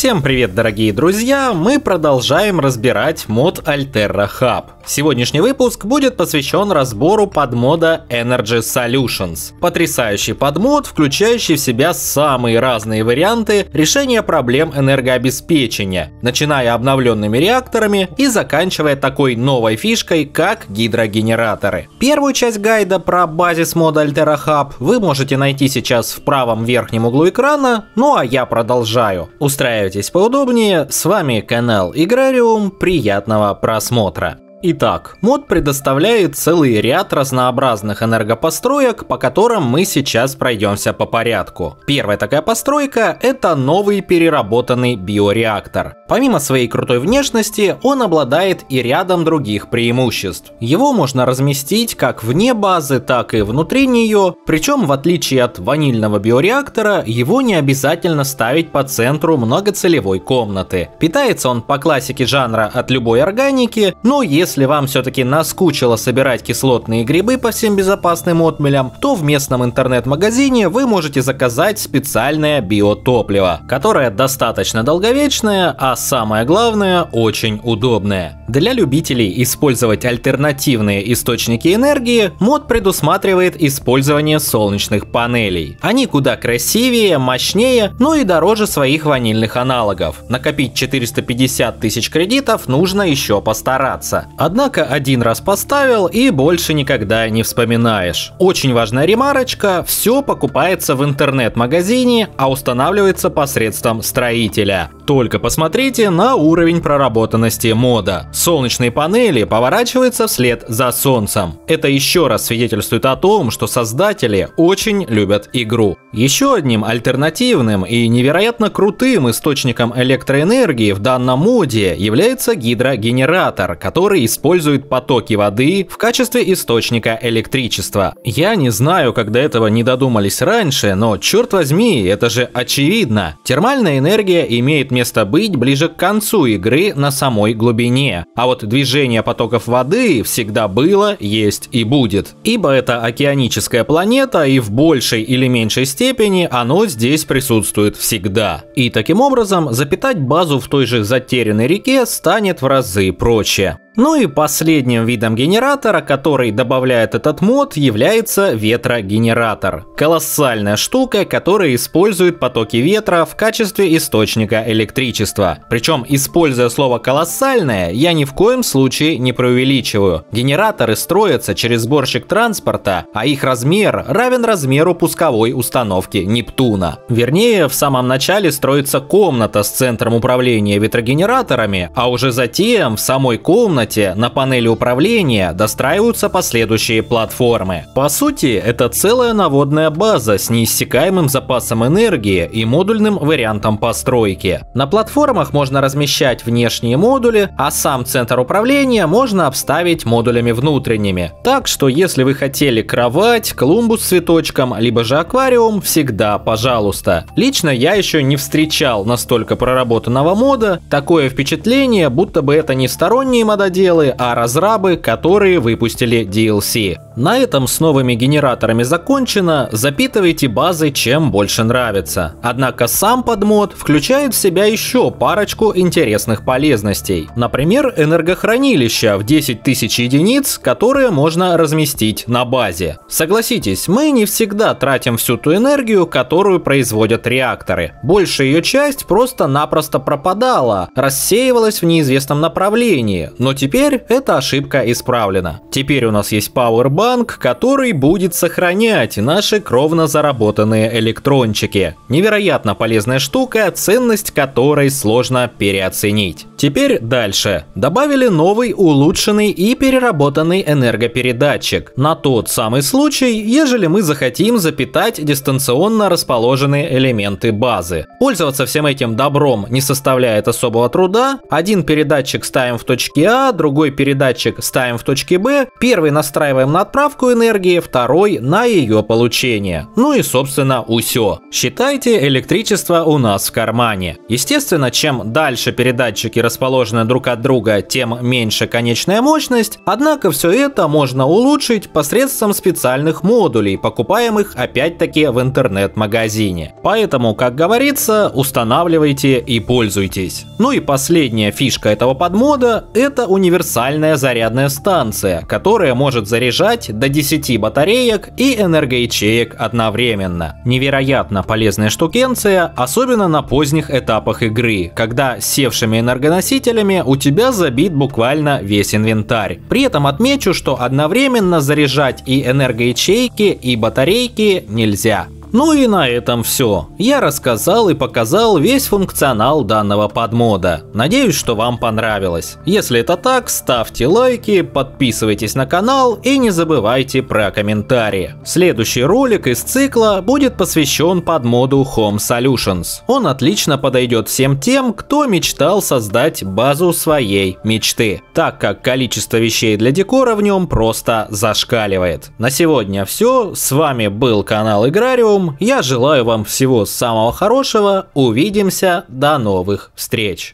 Всем привет, дорогие друзья! Мы продолжаем разбирать мод Altera Hub. Сегодняшний выпуск будет посвящен разбору подмода Energy Solutions. Потрясающий подмод, включающий в себя самые разные варианты решения проблем энергообеспечения, начиная обновленными реакторами и заканчивая такой новой фишкой, как гидрогенераторы. Первую часть гайда про базис мода Altera Hub вы можете найти сейчас в правом верхнем углу экрана, ну а я продолжаю. Устраивать усаживайтесь поудобнее, с вами канал Играриум, приятного просмотра! Итак, мод предоставляет целый ряд разнообразных энергопостроек, по которым мы сейчас пройдемся по порядку. Первая такая постройка – это новый переработанный биореактор. Помимо своей крутой внешности, он обладает и рядом других преимуществ. Его можно разместить как вне базы, так и внутри нее, причем в отличие от ванильного биореактора, его не обязательно ставить по центру многоцелевой комнаты. Питается он по классике жанра от любой органики, но если вам все-таки наскучило собирать кислотные грибы по всем безопасным отмелям, то в местном интернет-магазине вы можете заказать специальное биотопливо, которое достаточно долговечное, а самое главное, очень удобное. Для любителей использовать альтернативные источники энергии, мод предусматривает использование солнечных панелей. Они куда красивее, мощнее, но и дороже своих ванильных аналогов. Накопить 450 тысяч кредитов нужно еще постараться. Однако один раз поставил и больше никогда не вспоминаешь. Очень важная ремарочка, все покупается в интернет-магазине, а устанавливается посредством строителя только посмотрите на уровень проработанности мода. Солнечные панели поворачиваются вслед за солнцем. Это еще раз свидетельствует о том, что создатели очень любят игру. Еще одним альтернативным и невероятно крутым источником электроэнергии в данном моде является гидрогенератор, который использует потоки воды в качестве источника электричества. Я не знаю, как до этого не додумались раньше, но черт возьми, это же очевидно. Термальная энергия имеет место место быть ближе к концу игры на самой глубине. А вот движение потоков воды всегда было, есть и будет. Ибо это океаническая планета, и в большей или меньшей степени оно здесь присутствует всегда. И таким образом запитать базу в той же затерянной реке станет в разы проще. Ну и последним видом генератора, который добавляет этот мод, является ветрогенератор. Колоссальная штука, которая использует потоки ветра в качестве источника электричества. Причем, используя слово «колоссальное», я ни в коем случае не преувеличиваю. Генераторы строятся через сборщик транспорта, а их размер равен размеру пусковой установки Нептуна. Вернее, в самом начале строится комната с центром управления ветрогенераторами, а уже затем в самой комнате кстати, на панели управления достраиваются последующие платформы. По сути, это целая наводная база с неиссякаемым запасом энергии и модульным вариантом постройки. На платформах можно размещать внешние модули, а сам центр управления можно обставить модулями внутренними. Так что если вы хотели кровать, клумбу с цветочком, либо же аквариум, всегда пожалуйста. Лично я еще не встречал настолько проработанного мода, такое впечатление, будто бы это не сторонние мода заделы, а разрабы, которые выпустили DLC. На этом с новыми генераторами закончено, запитывайте базы чем больше нравится. Однако сам подмод включает в себя еще парочку интересных полезностей. Например, энергохранилища в 10 тысяч единиц, которые можно разместить на базе. Согласитесь, мы не всегда тратим всю ту энергию, которую производят реакторы. Большая ее часть просто-напросто пропадала, рассеивалась в неизвестном направлении, но теперь эта ошибка исправлена. Теперь у нас есть Powerbank, банк, который будет сохранять наши кровно заработанные электрончики. Невероятно полезная штука, ценность которой сложно переоценить. Теперь дальше. Добавили новый улучшенный и переработанный энергопередатчик. На тот самый случай, ежели мы захотим запитать дистанционно расположенные элементы базы. Пользоваться всем этим добром не составляет особого труда. Один передатчик ставим в точке А, другой передатчик ставим в точке Б, первый настраиваем на отправку энергии, второй на ее получение. Ну и собственно усё. Считайте электричество у нас в кармане. Естественно, чем дальше передатчики расположены друг от друга, тем меньше конечная мощность, однако все это можно улучшить посредством специальных модулей, покупаемых опять-таки в интернет-магазине. Поэтому, как говорится, устанавливайте и пользуйтесь. Ну и последняя фишка этого подмода – это универсальная зарядная станция, которая может заряжать 5 до 10 батареек и энергоячеек одновременно. Невероятно полезная штукенция, особенно на поздних этапах игры, когда севшими энергоносителями у тебя забит буквально весь инвентарь. При этом отмечу, что одновременно заряжать и энергоячейки, и батарейки нельзя. Ну и на этом все. Я рассказал и показал весь функционал данного подмода. Надеюсь, что вам понравилось. Если это так, ставьте лайки, подписывайтесь на канал и не забывайте про комментарии. Следующий ролик из цикла будет посвящен подмоду Home Solutions. Он отлично подойдет всем тем, кто мечтал создать базу своей мечты, так как количество вещей для декора в нем просто зашкаливает. На сегодня все, с вами был канал Играриум, Потом я желаю вам всего самого хорошего, увидимся, до новых встреч!